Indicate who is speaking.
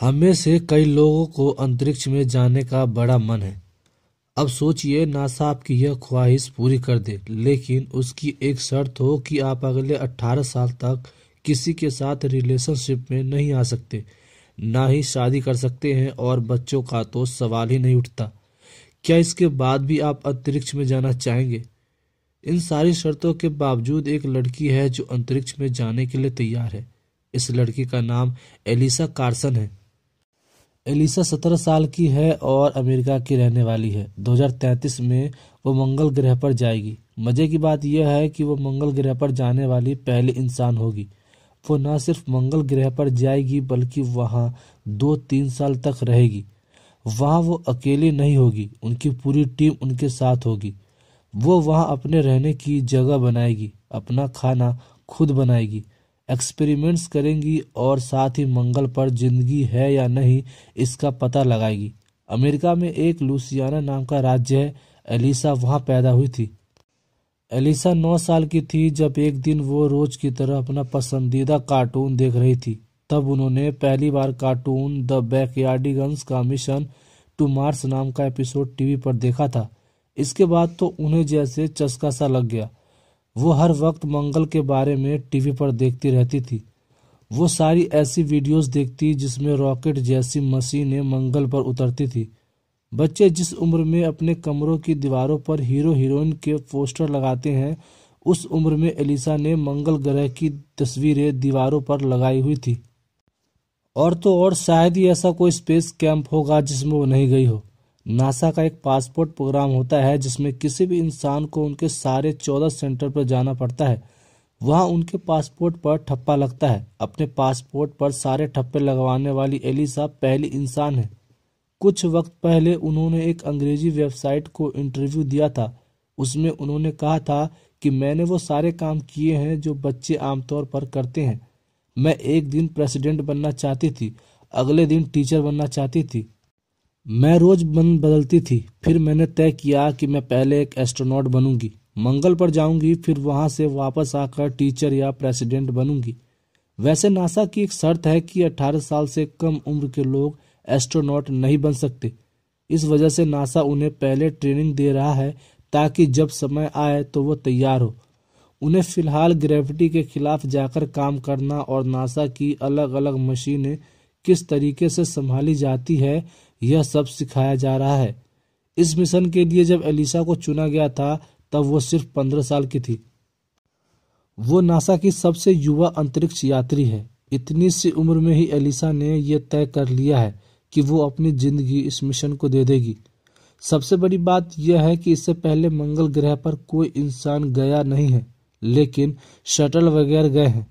Speaker 1: हमें से कई लोगों को अंतरिक्ष में जाने का बड़ा मन है अब सोचिए नासा आपकी यह ख्वाहिश पूरी कर दे लेकिन उसकी एक शर्त हो कि आप अगले 18 साल तक किसी के साथ रिलेशनशिप में नहीं आ सकते ना ही शादी कर सकते हैं और बच्चों का तो सवाल ही नहीं उठता क्या इसके बाद भी आप अंतरिक्ष में जाना चाहेंगे इन सारी शर्तों के बावजूद एक लड़की है जो अंतरिक्ष में जाने के लिए तैयार है इस लड़की का नाम एलिसा कार्सन है एलिसा सत्रह साल की है और अमेरिका की रहने वाली है 2033 में वो मंगल ग्रह पर जाएगी मज़े की बात यह है कि वो मंगल ग्रह पर जाने वाली पहली इंसान होगी वो न सिर्फ मंगल ग्रह पर जाएगी बल्कि वहाँ दो तीन साल तक रहेगी वहाँ वो अकेली नहीं होगी उनकी पूरी टीम उनके साथ होगी वो वहाँ अपने रहने की जगह बनाएगी अपना खाना खुद बनाएगी एक्सपेरिमेंट्स करेंगी और साथ ही मंगल पर जिंदगी है या नहीं इसका पता लगाएगी अमेरिका में एक लूसियाना नाम का राज्य है एलिसा वहाँ पैदा हुई थी एलिसा नौ साल की थी जब एक दिन वो रोज की तरह अपना पसंदीदा कार्टून देख रही थी तब उन्होंने पहली बार कार्टून द बैकयार्डिगन्स का मिशन टू मार्स नाम का एपिसोड टीवी पर देखा था इसके बाद तो उन्हें जैसे चस्का सा लग गया वो हर वक्त मंगल के बारे में टीवी पर देखती रहती थी वो सारी ऐसी वीडियोस देखती जिसमें रॉकेट जैसी मशीनें मंगल पर उतरती थी बच्चे जिस उम्र में अपने कमरों की दीवारों पर हीरो हीरोइन के पोस्टर लगाते हैं उस उम्र में एलिसा ने मंगल ग्रह की तस्वीरें दीवारों पर लगाई हुई थी और तो और शायद ही ऐसा कोई स्पेस कैंप होगा जिसमें वो नहीं गई हो नासा का एक पासपोर्ट प्रोग्राम होता है जिसमें किसी भी इंसान को उनके सारे चौदह सेंटर पर जाना पड़ता है वहाँ उनके पासपोर्ट पर ठप्पा लगता है अपने पासपोर्ट पर सारे ठप्पे लगवाने वाली एलिसा पहली इंसान है कुछ वक्त पहले उन्होंने एक अंग्रेजी वेबसाइट को इंटरव्यू दिया था उसमें उन्होंने कहा था कि मैंने वो सारे काम किए हैं जो बच्चे आमतौर पर करते हैं मैं एक दिन प्रेसिडेंट बनना चाहती थी अगले दिन टीचर बनना चाहती थी मैं रोज मन बदलती थी फिर मैंने तय किया कि मैं पहले एक एस्ट्रोनॉट बनूंगी मंगल पर जाऊंगी फिर वहां से वापस आकर टीचर या प्रेसिडेंट बनूंगी वैसे नासा की एक शर्त है कि 18 साल से कम उम्र के लोग एस्ट्रोनॉट नहीं बन सकते इस वजह से नासा उन्हें पहले ट्रेनिंग दे रहा है ताकि जब समय आए तो वो तैयार हो उन्हें फिलहाल ग्रेविटी के खिलाफ जाकर काम करना और नासा की अलग अलग मशीनें किस तरीके से संभाली जाती है यह सब सिखाया जा रहा है इस मिशन के लिए जब एलिसा को चुना गया था तब वो सिर्फ पंद्रह साल की थी वो नासा की सबसे युवा अंतरिक्ष यात्री है इतनी सी उम्र में ही एलिसा ने यह तय कर लिया है कि वो अपनी जिंदगी इस मिशन को दे देगी सबसे बड़ी बात यह है कि इससे पहले मंगल ग्रह पर कोई इंसान गया नहीं है लेकिन शटल वगैरह गए हैं